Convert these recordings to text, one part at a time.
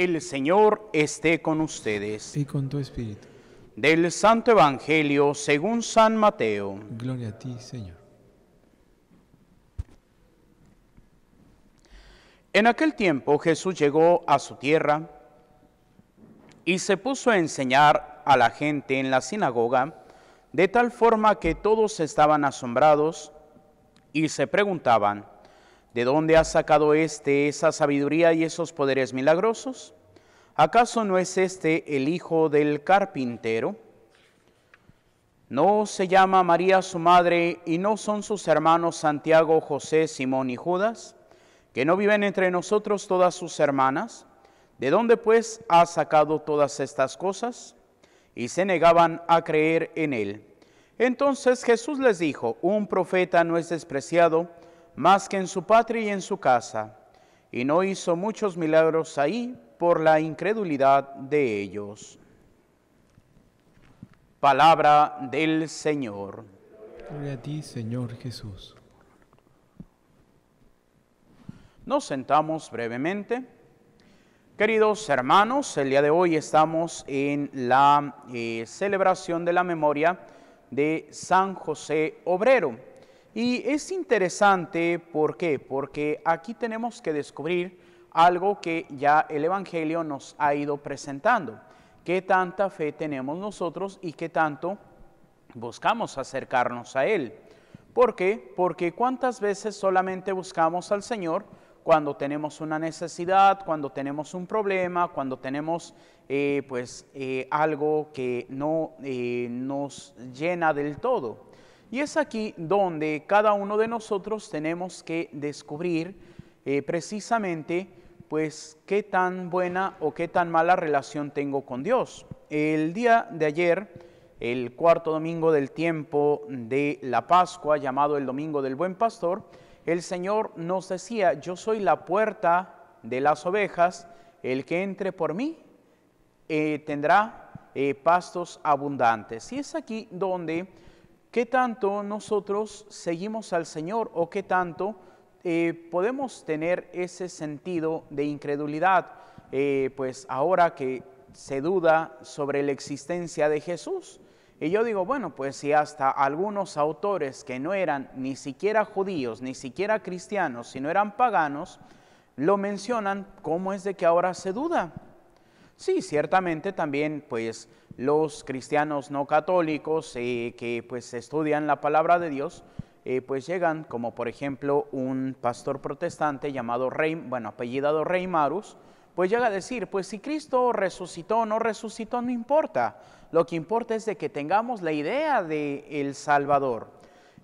El Señor esté con ustedes. Y con tu espíritu. Del Santo Evangelio según San Mateo. Gloria a ti, Señor. En aquel tiempo Jesús llegó a su tierra y se puso a enseñar a la gente en la sinagoga, de tal forma que todos estaban asombrados y se preguntaban, ¿De dónde ha sacado éste esa sabiduría y esos poderes milagrosos? ¿Acaso no es éste el hijo del carpintero? ¿No se llama María su madre y no son sus hermanos Santiago, José, Simón y Judas? ¿Que no viven entre nosotros todas sus hermanas? ¿De dónde pues ha sacado todas estas cosas? Y se negaban a creer en él. Entonces Jesús les dijo, un profeta no es despreciado, más que en su patria y en su casa, y no hizo muchos milagros ahí por la incredulidad de ellos. Palabra del Señor. Gloria a ti, Señor Jesús. Nos sentamos brevemente. Queridos hermanos, el día de hoy estamos en la eh, celebración de la memoria de San José Obrero y es interesante, ¿por qué? Porque aquí tenemos que descubrir algo que ya el Evangelio nos ha ido presentando. ¿Qué tanta fe tenemos nosotros y qué tanto buscamos acercarnos a Él? ¿Por qué? Porque cuántas veces solamente buscamos al Señor cuando tenemos una necesidad, cuando tenemos un problema, cuando tenemos eh, pues eh, algo que no eh, nos llena del todo. Y es aquí donde cada uno de nosotros tenemos que descubrir eh, precisamente pues qué tan buena o qué tan mala relación tengo con Dios. El día de ayer, el cuarto domingo del tiempo de la Pascua, llamado el Domingo del Buen Pastor, el Señor nos decía, yo soy la puerta de las ovejas, el que entre por mí eh, tendrá eh, pastos abundantes. Y es aquí donde ¿Qué tanto nosotros seguimos al Señor o qué tanto eh, podemos tener ese sentido de incredulidad? Eh, pues ahora que se duda sobre la existencia de Jesús. Y yo digo, bueno, pues si hasta algunos autores que no eran ni siquiera judíos, ni siquiera cristianos, sino eran paganos, lo mencionan, ¿cómo es de que ahora se duda? Sí, ciertamente también, pues los cristianos no católicos eh, que pues estudian la palabra de Dios, eh, pues llegan, como por ejemplo un pastor protestante llamado Rey, bueno, apellidado Rey Marus, pues llega a decir, pues si Cristo resucitó o no resucitó, no importa. Lo que importa es de que tengamos la idea de el Salvador.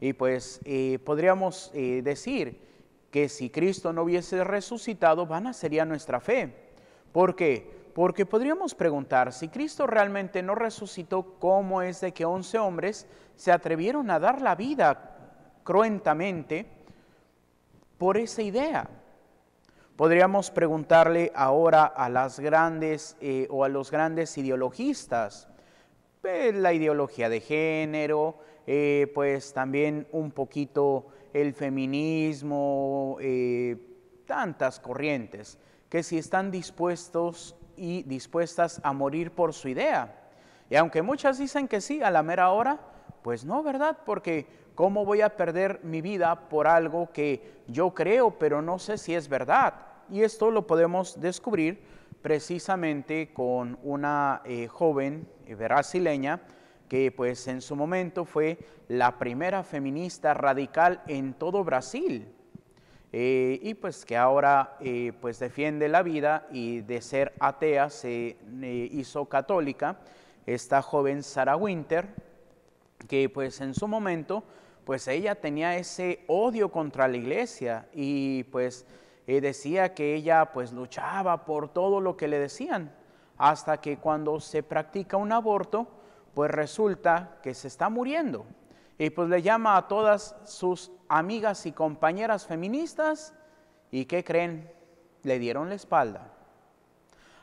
Y pues eh, podríamos decir que si Cristo no hubiese resucitado, vana sería nuestra fe. porque porque podríamos preguntar, si Cristo realmente no resucitó, ¿cómo es de que once hombres se atrevieron a dar la vida cruentamente por esa idea? Podríamos preguntarle ahora a las grandes eh, o a los grandes ideologistas, pues, la ideología de género, eh, pues también un poquito el feminismo, eh, tantas corrientes, que si están dispuestos y dispuestas a morir por su idea. Y aunque muchas dicen que sí a la mera hora, pues no, ¿verdad? Porque ¿cómo voy a perder mi vida por algo que yo creo, pero no sé si es verdad? Y esto lo podemos descubrir precisamente con una eh, joven eh, brasileña que pues en su momento fue la primera feminista radical en todo Brasil. Eh, y pues que ahora eh, pues defiende la vida y de ser atea se eh, hizo católica, esta joven Sarah Winter, que pues en su momento pues ella tenía ese odio contra la iglesia y pues decía que ella pues luchaba por todo lo que le decían, hasta que cuando se practica un aborto pues resulta que se está muriendo y pues le llama a todas sus amigas y compañeras feministas y ¿qué creen? Le dieron la espalda.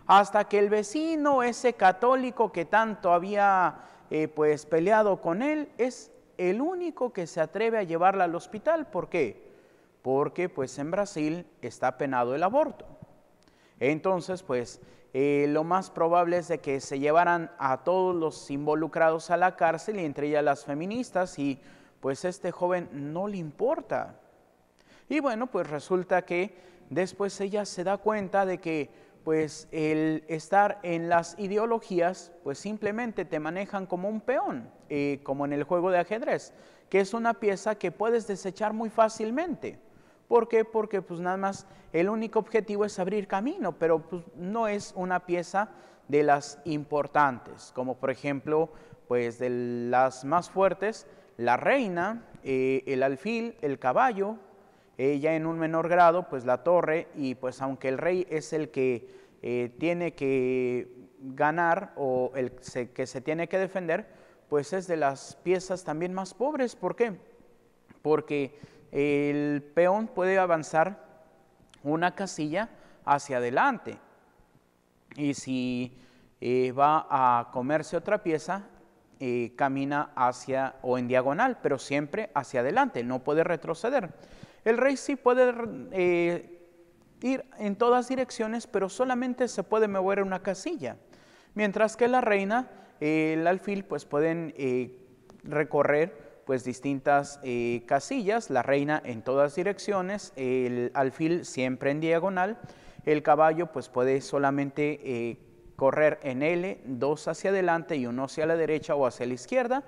Hasta que el vecino, ese católico que tanto había eh, pues peleado con él, es el único que se atreve a llevarla al hospital. ¿Por qué? Porque pues en Brasil está penado el aborto. Entonces pues eh, lo más probable es de que se llevaran a todos los involucrados a la cárcel, y entre ellas las feministas, y pues este joven no le importa. Y bueno, pues resulta que después ella se da cuenta de que pues el estar en las ideologías, pues simplemente te manejan como un peón, eh, como en el juego de ajedrez, que es una pieza que puedes desechar muy fácilmente. ¿Por qué? Porque pues nada más el único objetivo es abrir camino, pero pues, no es una pieza de las importantes, como por ejemplo, pues de las más fuertes, la reina, eh, el alfil, el caballo, ella en un menor grado, pues la torre, y pues aunque el rey es el que eh, tiene que ganar o el que se tiene que defender, pues es de las piezas también más pobres. ¿Por qué? Porque el peón puede avanzar una casilla hacia adelante. Y si eh, va a comerse otra pieza, eh, camina hacia o en diagonal, pero siempre hacia adelante, no puede retroceder. El rey sí puede eh, ir en todas direcciones, pero solamente se puede mover una casilla. Mientras que la reina, el alfil, pues pueden recorrer pues distintas eh, casillas, la reina en todas direcciones, el alfil siempre en diagonal, el caballo pues puede solamente eh, correr en L, dos hacia adelante y uno hacia la derecha o hacia la izquierda,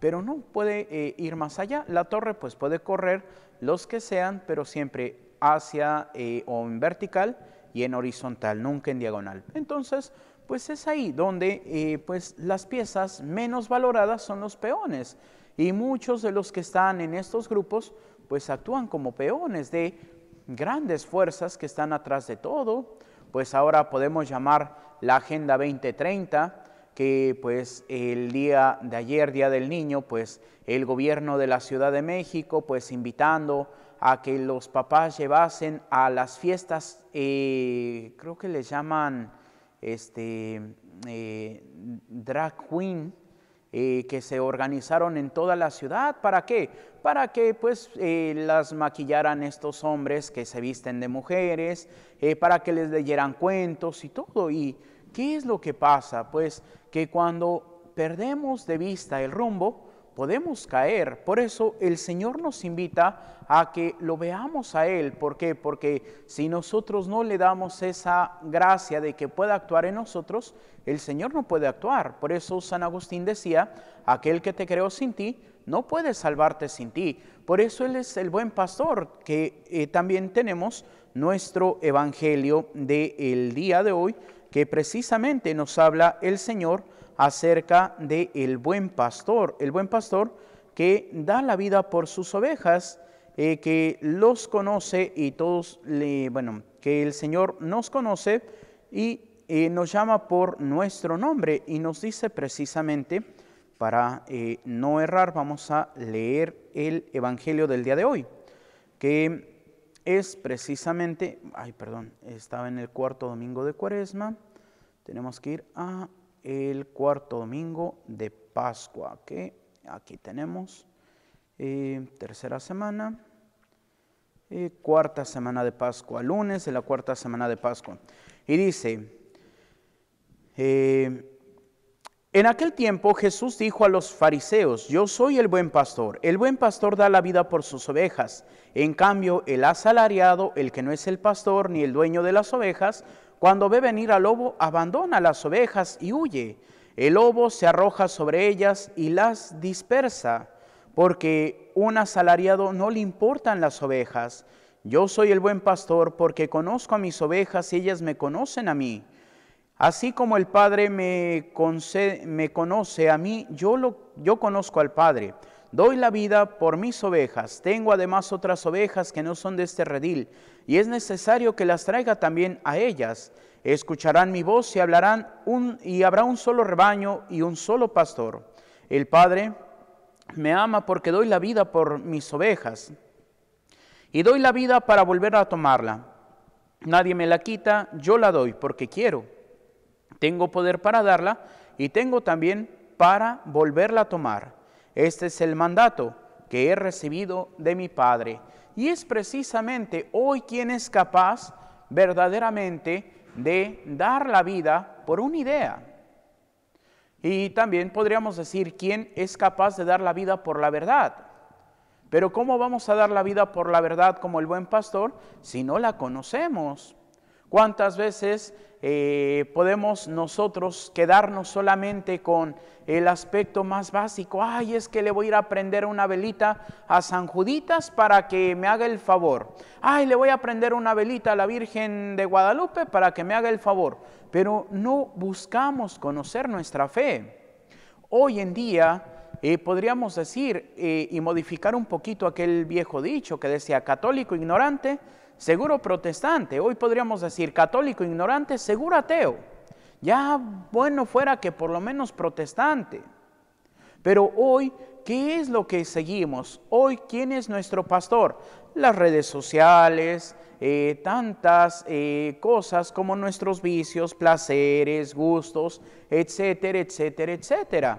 pero no puede eh, ir más allá. La torre pues puede correr los que sean, pero siempre hacia o en vertical y en horizontal, nunca en diagonal. Entonces, pues es ahí donde pues las piezas menos valoradas son los peones. Y muchos de los que están en estos grupos, pues actúan como peones de grandes fuerzas que están atrás de todo, pues ahora podemos llamar la Agenda 2030, que pues el día de ayer, Día del Niño, pues el gobierno de la Ciudad de México, pues invitando a que los papás llevasen a las fiestas, eh, creo que les llaman este, eh, drag queen, eh, que se organizaron en toda la ciudad. ¿Para qué? Para que pues eh, las maquillaran estos hombres que se visten de mujeres, eh, para que les leyeran cuentos y todo. ¿Y qué es lo que pasa? Pues que cuando perdemos de vista el rumbo, podemos caer. Por eso el Señor nos invita a que lo veamos a Él. ¿Por qué? Porque si nosotros no le damos esa gracia de que pueda actuar en nosotros, el Señor no puede actuar. Por eso San Agustín decía, aquel que te creó sin ti, no puede salvarte sin ti. Por eso Él es el buen pastor, que eh, también tenemos nuestro Evangelio del día de hoy, que precisamente nos habla el Señor acerca de el buen pastor, el buen pastor que da la vida por sus ovejas, eh, que los conoce y todos, le, bueno, que el Señor nos conoce y eh, nos llama por nuestro nombre y nos dice precisamente, para eh, no errar, vamos a leer el Evangelio del día de hoy, que es precisamente, ay perdón, estaba en el cuarto domingo de Cuaresma, tenemos que ir a el cuarto domingo de Pascua, que aquí tenemos eh, tercera semana, eh, cuarta semana de Pascua, lunes de la cuarta semana de Pascua. Y dice, eh, en aquel tiempo Jesús dijo a los fariseos, yo soy el buen pastor, el buen pastor da la vida por sus ovejas, en cambio el asalariado, el que no es el pastor ni el dueño de las ovejas, cuando ve venir al lobo, abandona las ovejas y huye. El lobo se arroja sobre ellas y las dispersa, porque un asalariado no le importan las ovejas. Yo soy el buen pastor porque conozco a mis ovejas y ellas me conocen a mí. Así como el Padre me, conoce a mí, yo, lo, yo conozco al Padre. Doy la vida por mis ovejas. Tengo además otras ovejas que no son de este redil y es necesario que las traiga también a ellas. Escucharán mi voz y hablarán un, y habrá un solo rebaño y un solo pastor. El Padre me ama porque doy la vida por mis ovejas y doy la vida para volver a tomarla. Nadie me la quita, yo la doy porque quiero. Tengo poder para darla y tengo también para volverla a tomar. Este es el mandato que he recibido de mi Padre y es precisamente hoy quien es capaz verdaderamente de dar la vida por una idea. Y también podríamos decir quién es capaz de dar la vida por la verdad. Pero ¿cómo vamos a dar la vida por la verdad como el buen pastor si no la conocemos? ¿Cuántas veces eh, podemos nosotros quedarnos solamente con el aspecto más básico? Ay, es que le voy a ir a prender una velita a San Juditas para que me haga el favor. Ay, le voy a prender una velita a la Virgen de Guadalupe para que me haga el favor. Pero no buscamos conocer nuestra fe. Hoy en día... Eh, podríamos decir eh, y modificar un poquito aquel viejo dicho que decía católico ignorante seguro protestante, hoy podríamos decir católico ignorante, seguro ateo. Ya bueno fuera que por lo menos protestante. Pero hoy, ¿qué es lo que seguimos? Hoy, ¿quién es nuestro pastor? Las redes sociales, eh, tantas eh, cosas como nuestros vicios, placeres, gustos, etcétera, etcétera, etcétera.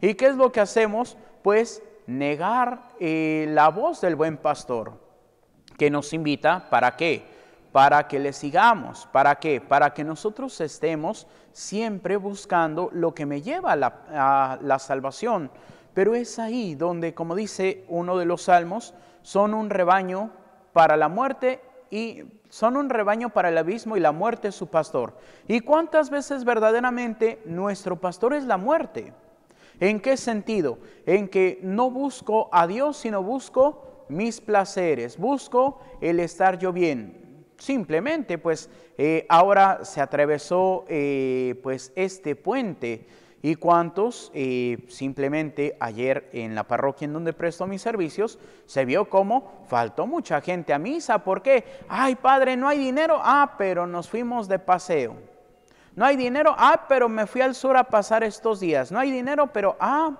¿Y qué es lo que hacemos? Pues negar eh, la voz del buen pastor que nos invita para qué? Para que le sigamos, para qué? Para que nosotros estemos siempre buscando lo que me lleva a la, a la salvación. Pero es ahí donde, como dice uno de los salmos, son un rebaño para la muerte y son un rebaño para el abismo y la muerte es su pastor. ¿Y cuántas veces verdaderamente nuestro pastor es la muerte? ¿En qué sentido? En que no busco a Dios, sino busco mis placeres, busco el estar yo bien. Simplemente, pues eh, ahora se atravesó eh, pues este puente y cuántos, eh, simplemente ayer en la parroquia en donde presto mis servicios se vio como faltó mucha gente a misa. ¿Por qué? Ay, padre, no hay dinero. Ah, pero nos fuimos de paseo. No hay dinero. Ah, pero me fui al sur a pasar estos días. No hay dinero, pero ah,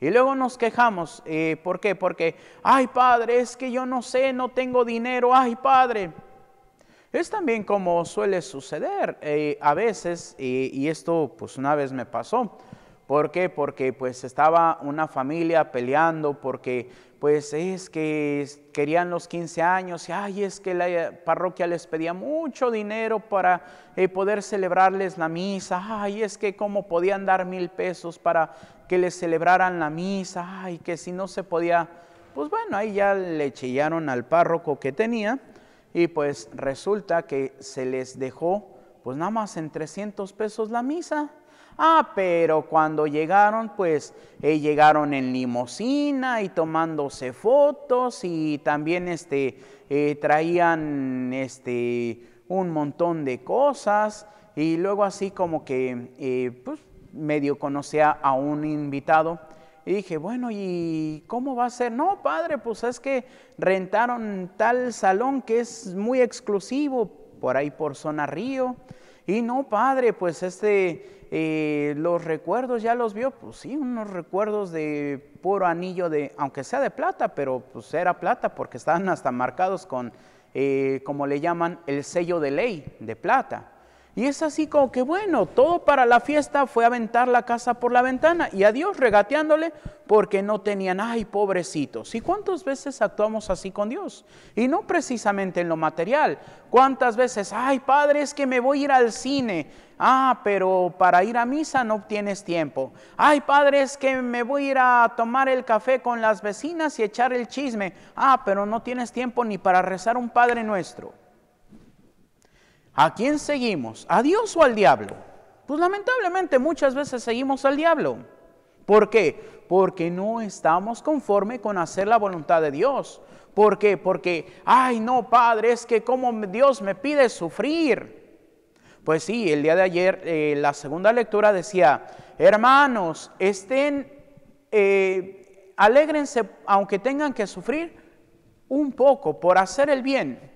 y luego nos quejamos, eh, ¿por qué? Porque, ay padre, es que yo no sé, no tengo dinero, ay padre. Es también como suele suceder eh, a veces, y esto pues una vez me pasó, ¿Por qué? Porque pues estaba una familia peleando, porque pues es que querían los 15 años y ay, es que la parroquia les pedía mucho dinero para eh, poder celebrarles la misa, ay, es que cómo podían dar mil pesos para que les celebraran la misa, ay, que si no se podía, pues bueno, ahí ya le chillaron al párroco que tenía y pues resulta que se les dejó pues nada más en 300 pesos la misa. Ah, pero cuando llegaron, pues eh, llegaron en limosina y tomándose fotos y también este, eh, traían este, un montón de cosas y luego así como que eh, pues, medio conocía a un invitado. Y dije, bueno, ¿y cómo va a ser? No, padre, pues es que rentaron tal salón que es muy exclusivo, por ahí por zona río. Y no, padre, pues este, eh, los recuerdos ya los vio, pues sí, unos recuerdos de puro anillo de, aunque sea de plata, pero pues era plata porque estaban hasta marcados con, eh, como le llaman, el sello de ley de plata. Y es así como que, bueno, todo para la fiesta fue aventar la casa por la ventana y a Dios regateándole porque no tenían, ay, pobrecitos. ¿Y cuántas veces actuamos así con Dios? Y no precisamente en lo material. ¿Cuántas veces, ay, padre, es que me voy a ir al cine? Ah, pero para ir a misa no tienes tiempo. Ay, padre, es que me voy a ir a tomar el café con las vecinas y echar el chisme. Ah, pero no tienes tiempo ni para rezar un Padre nuestro. ¿A quién seguimos? ¿A Dios o al diablo? Pues lamentablemente muchas veces seguimos al diablo. ¿Por qué? Porque no estamos conforme con hacer la voluntad de Dios. ¿Por qué? Porque, ay no, Padre, es que como Dios me pide sufrir. Pues sí, el día de ayer eh, la segunda lectura decía, hermanos, estén, eh, alégrense aunque tengan que sufrir un poco por hacer el bien.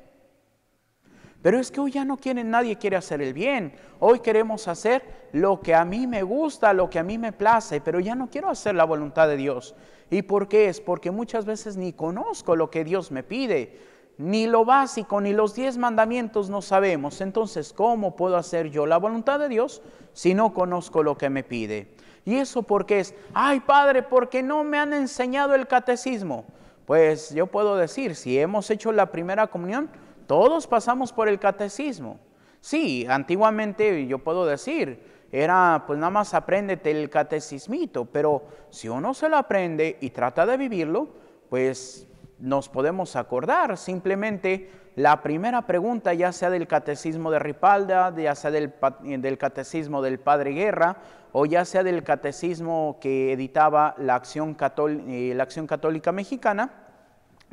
Pero es que hoy ya no quieren, nadie quiere hacer el bien. Hoy queremos hacer lo que a mí me gusta, lo que a mí me place, pero ya no quiero hacer la voluntad de Dios. ¿Y por qué es? Porque muchas veces ni conozco lo que Dios me pide, ni lo básico, ni los diez mandamientos no sabemos. Entonces, ¿cómo puedo hacer yo la voluntad de Dios si no conozco lo que me pide? Y eso porque es, ay Padre, porque no me han enseñado el catecismo. Pues yo puedo decir, si hemos hecho la primera comunión, todos pasamos por el catecismo. Sí, antiguamente yo puedo decir, era pues nada más apréndete el catecismito, pero si uno se lo aprende y trata de vivirlo, pues nos podemos acordar. Simplemente la primera pregunta, ya sea del catecismo de Ripalda, ya sea del, del catecismo del Padre Guerra, o ya sea del catecismo que editaba la Acción, eh, la Acción Católica Mexicana,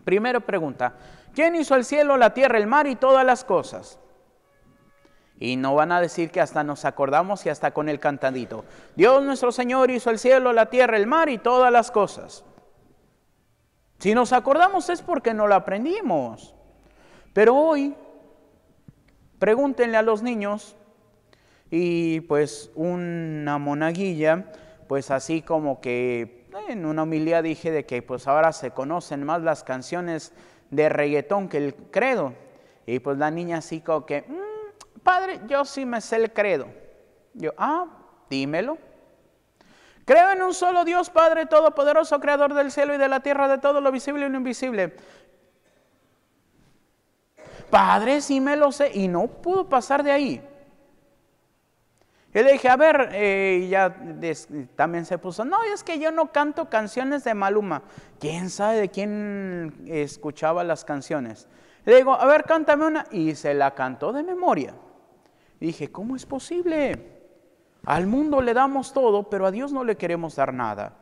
Primera pregunta, ¿Quién hizo el cielo, la tierra, el mar y todas las cosas? Y no van a decir que hasta nos acordamos y hasta con el cantadito. Dios nuestro Señor hizo el cielo, la tierra, el mar y todas las cosas. Si nos acordamos es porque no lo aprendimos. Pero hoy, pregúntenle a los niños y pues una monaguilla, pues así como que en una humildad dije de que pues ahora se conocen más las canciones de reggaetón que el credo. Y pues la niña así como que, mm, padre, yo sí me sé el credo. Yo, ah, dímelo. Creo en un solo Dios, Padre Todopoderoso, Creador del cielo y de la tierra, de todo lo visible y lo invisible. Padre, sí me lo sé. Y no pudo pasar de ahí. Y le dije, a ver, eh, y ya también se puso, no, es que yo no canto canciones de Maluma. ¿Quién sabe de quién escuchaba las canciones? Le digo, a ver, cántame una. Y se la cantó de memoria. dije, ¿cómo es posible? Al mundo le damos todo, pero a Dios no le queremos dar nada.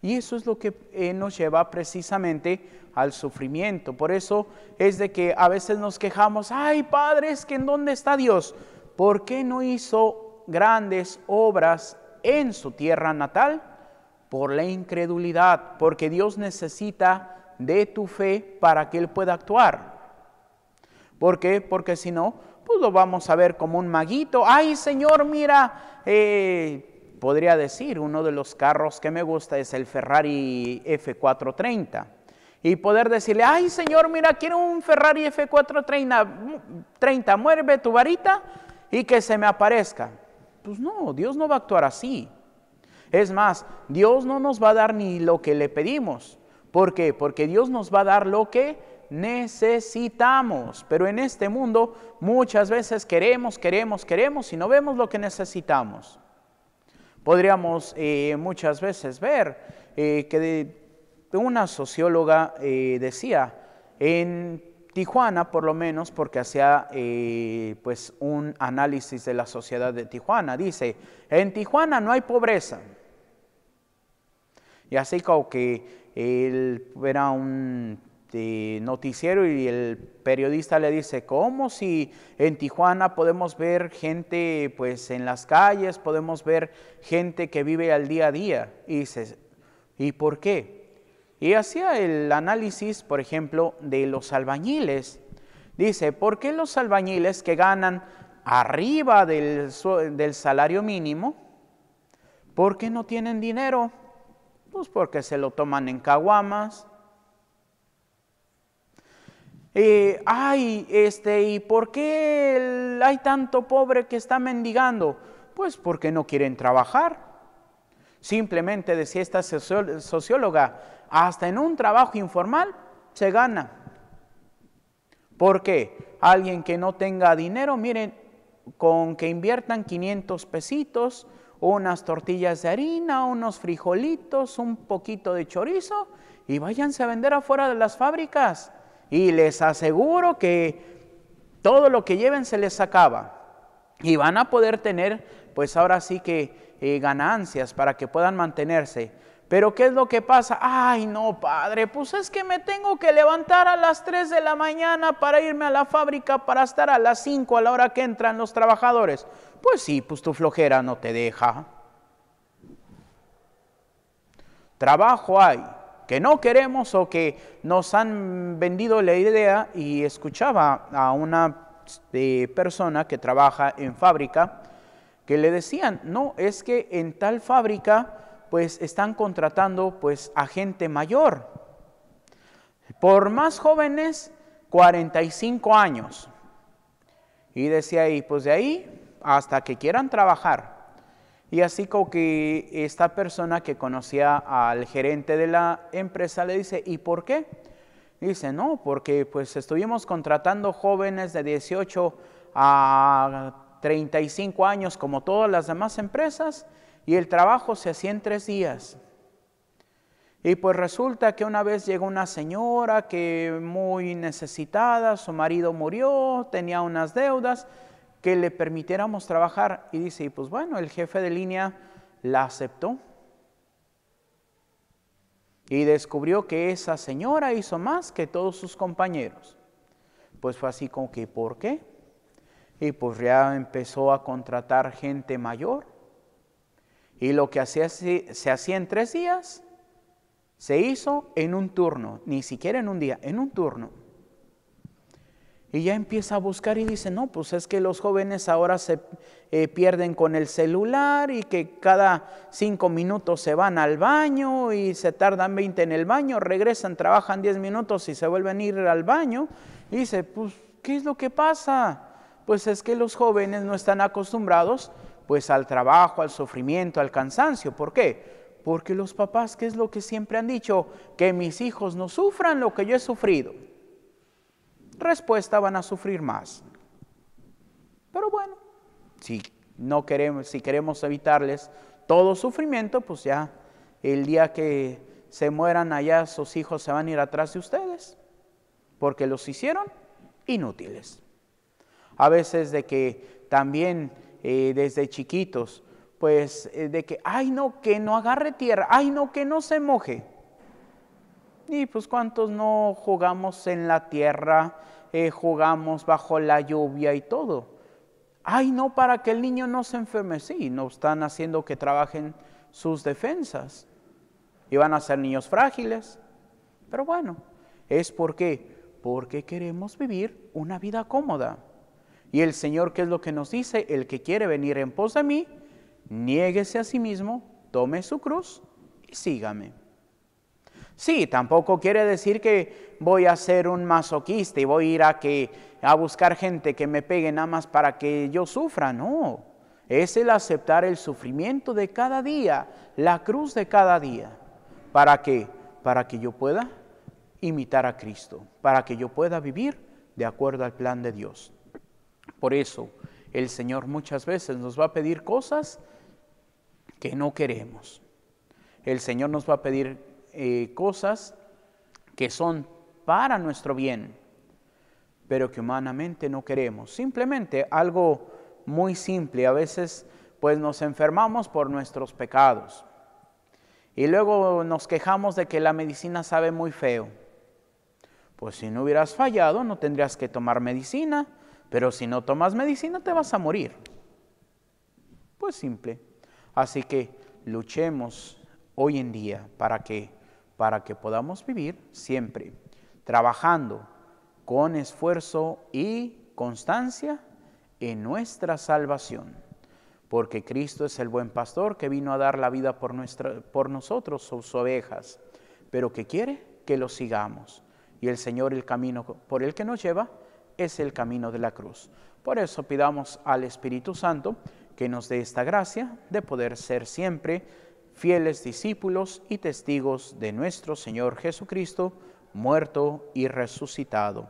Y eso es lo que eh, nos lleva precisamente al sufrimiento. Por eso es de que a veces nos quejamos, ay Padre, es que en dónde está Dios. ¿Por qué no hizo grandes obras en su tierra natal por la incredulidad, porque Dios necesita de tu fe para que Él pueda actuar. ¿Por qué? Porque si no, pues lo vamos a ver como un maguito. Ay, Señor, mira, eh, podría decir, uno de los carros que me gusta es el Ferrari F430. Y poder decirle, ay, Señor, mira, quiero un Ferrari F430, 30, muerve tu varita y que se me aparezca. Pues no, Dios no va a actuar así. Es más, Dios no nos va a dar ni lo que le pedimos. ¿Por qué? Porque Dios nos va a dar lo que necesitamos. Pero en este mundo muchas veces queremos, queremos, queremos y no vemos lo que necesitamos. Podríamos eh, muchas veces ver eh, que una socióloga eh, decía, en Tijuana, por lo menos, porque hacía eh, pues un análisis de la sociedad de Tijuana. Dice, en Tijuana no hay pobreza. Y así como que él era un eh, noticiero y el periodista le dice, ¿cómo si en Tijuana podemos ver gente pues en las calles, podemos ver gente que vive al día a día? Y dice, ¿y por qué? y hacía el análisis, por ejemplo, de los albañiles. Dice, ¿por qué los albañiles que ganan arriba del, salario mínimo, por qué no tienen dinero? Pues porque se lo toman en caguamas. ay, este, ¿y por qué hay tanto pobre que está mendigando? Pues porque no quieren trabajar. Simplemente decía esta socióloga, hasta en un trabajo informal se gana. ¿Por qué? Alguien que no tenga dinero, miren, con que inviertan 500 pesitos, unas tortillas de harina, unos frijolitos, un poquito de chorizo y váyanse a vender afuera de las fábricas. Y les aseguro que todo lo que lleven se les acaba. Y van a poder tener, pues ahora sí que eh, ganancias para que puedan mantenerse. Pero ¿qué es lo que pasa? Ay, no, padre, pues es que me tengo que levantar a las 3 de la mañana para irme a la fábrica para estar a las 5 a la hora que entran los trabajadores. Pues sí, pues tu flojera no te deja. Trabajo hay que no queremos o que nos han vendido la idea y escuchaba a una eh, persona que trabaja en fábrica que le decían, no, es que en tal fábrica pues están contratando pues a gente mayor. Por más jóvenes, 45 años. Y decía ahí, pues de ahí hasta que quieran trabajar. Y así como que esta persona que conocía al gerente de la empresa le dice, ¿y por qué? Dice, no, porque pues estuvimos contratando jóvenes de 18 a 35 años como todas las demás empresas y el trabajo se hacía en tres días. Y pues resulta que una vez llegó una señora que muy necesitada, su marido murió, tenía unas deudas, que le permitiéramos trabajar. Y dice, y pues bueno, el jefe de línea la aceptó. Y descubrió que esa señora hizo más que todos sus compañeros. Pues fue así con que, ¿por qué? Y pues ya empezó a contratar gente mayor. Y lo que hacía, se, hacía en tres días, se hizo en un turno, ni siquiera en un día, en un turno. Y ya empieza a buscar y dice, no, pues es que los jóvenes ahora se eh, pierden con el celular y que cada cinco minutos se van al baño y se tardan 20 en el baño, regresan, trabajan 10 minutos y se vuelven a ir al baño. Y dice, pues, ¿qué es lo que pasa? Pues es que los jóvenes no están acostumbrados pues al trabajo, al sufrimiento, al cansancio. ¿Por qué? Porque los papás, ¿qué es lo que siempre han dicho? Que mis hijos no sufran lo que yo he sufrido. Respuesta, van a sufrir más. Pero bueno, si no queremos, si queremos evitarles todo sufrimiento, pues ya el día que se mueran allá, sus hijos se van a ir atrás de ustedes, porque los hicieron inútiles a veces de que también eh, desde chiquitos, pues eh, de que, ay no, que no agarre tierra, ay no, que no se moje. Y pues cuántos no jugamos en la tierra, eh, jugamos bajo la lluvia y todo. Ay no, para que el niño no se enferme, sí, no están haciendo que trabajen sus defensas. Y van a ser niños frágiles. Pero bueno, es porque, porque queremos vivir una vida cómoda. Y el Señor, ¿qué es lo que nos dice? El que quiere venir en pos de mí, niéguese a sí mismo, tome su cruz y sígame. Sí, tampoco quiere decir que voy a ser un masoquista y voy a ir a, que, a buscar gente que me pegue nada más para que yo sufra, no. Es el aceptar el sufrimiento de cada día, la cruz de cada día. ¿Para qué? Para que yo pueda imitar a Cristo, para que yo pueda vivir de acuerdo al plan de Dios. Por eso el Señor muchas veces nos va a pedir cosas que no queremos. El Señor nos va a pedir eh, cosas que son para nuestro bien, pero que humanamente no queremos. Simplemente algo muy simple. A veces pues nos enfermamos por nuestros pecados. Y luego nos quejamos de que la medicina sabe muy feo. Pues si no hubieras fallado, no tendrías que tomar medicina pero si no tomas medicina te vas a morir. Pues simple. Así que luchemos hoy en día para que para que podamos vivir siempre trabajando con esfuerzo y constancia en nuestra salvación, porque Cristo es el buen pastor que vino a dar la vida por, nuestra, por nosotros, sus ovejas, pero que quiere que lo sigamos. Y el Señor el camino por el que nos lleva es el camino de la cruz. Por eso pidamos al Espíritu Santo que nos dé esta gracia de poder ser siempre fieles discípulos y testigos de nuestro Señor Jesucristo, muerto y resucitado.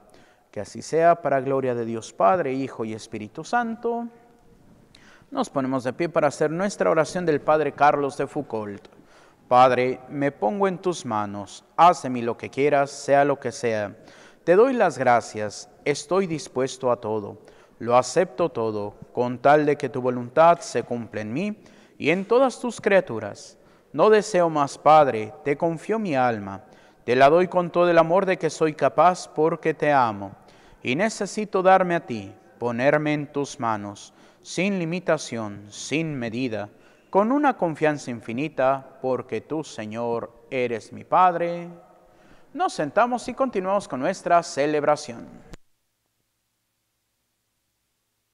Que así sea para gloria de Dios Padre, Hijo y Espíritu Santo. Nos ponemos de pie para hacer nuestra oración del Padre Carlos de Foucault. Padre, me pongo en tus manos, hazme mí lo que quieras, sea lo que sea. Te doy las gracias estoy dispuesto a todo, lo acepto todo, con tal de que tu voluntad se cumpla en mí y en todas tus criaturas. No deseo más, Padre, te confío mi alma, te la doy con todo el amor de que soy capaz porque te amo y necesito darme a ti, ponerme en tus manos, sin limitación, sin medida, con una confianza infinita, porque tú, Señor, eres mi Padre. Nos sentamos y continuamos con nuestra celebración.